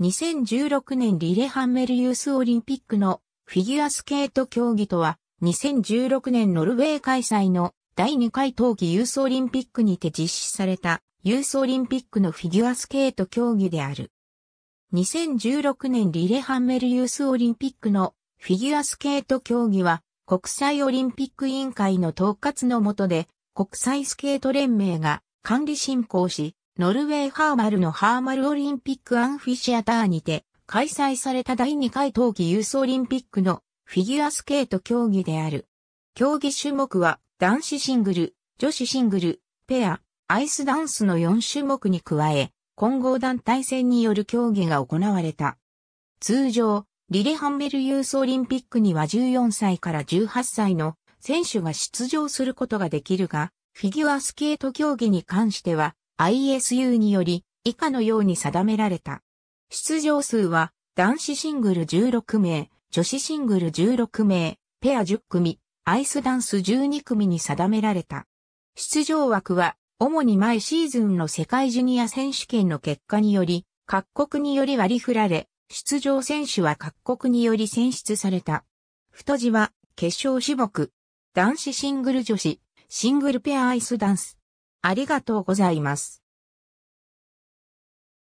2016年リレハンメルユースオリンピックのフィギュアスケート競技とは、2016年ノルウェー開催の第2回冬季ユースオリンピックにて実施されたユースオリンピックのフィギュアスケート競技である。2016年リレハンメルユースオリンピックのフィギュアスケート競技は国際オリンピック委員会の統括の下で国際スケート連盟が管理進行し、ノルウェーハーマルのハーマルオリンピックアンフィシアターにて開催された第2回冬季ユースオリンピックのフィギュアスケート競技である。競技種目は男子シングル、女子シングル、ペア、アイスダンスの4種目に加え、混合団体戦による競技が行われた。通常、リレハンメルユースオリンピックには14歳から18歳の選手が出場することができるが、フィギュアスケート競技に関しては、ISU により以下のように定められた。出場数は男子シングル16名、女子シングル16名、ペア10組、アイスダンス12組に定められた。出場枠は主に前シーズンの世界ジュニア選手権の結果により各国により割り振られ、出場選手は各国により選出された。太字は決勝種目、男子シングル女子、シングルペアアイスダンス、ありがとうございます。